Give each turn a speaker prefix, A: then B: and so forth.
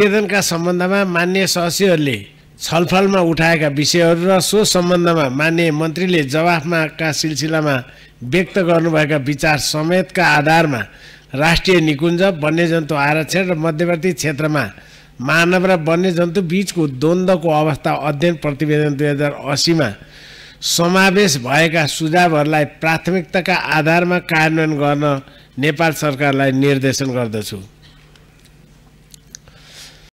A: निवेदनका सम्बन्धमा मान्य सदस्यहरूले छलफलमा उठाएका विषयहरू र सो सम्बन्धमा मान्य मन्त्रीले जवाफमाका सिलसिलामा व्यक्त गर्नुभएका विचार समेतका आधारमा राष्ट्रिय निकुञ्ज वन्यजन्तु आरक्षण र मध्यवर्ती क्षेत्रमा मानव र वन्यजन्तु बिचको द्वन्द्वको अवस्था अध्ययन प्रतिवेदन दुई हजार असीमा समावेश भएका सुझावहरूलाई प्राथमिकताका आधारमा कार्यान्वयन गर्न नेपाल सरकारलाई निर्देशन गर्दछु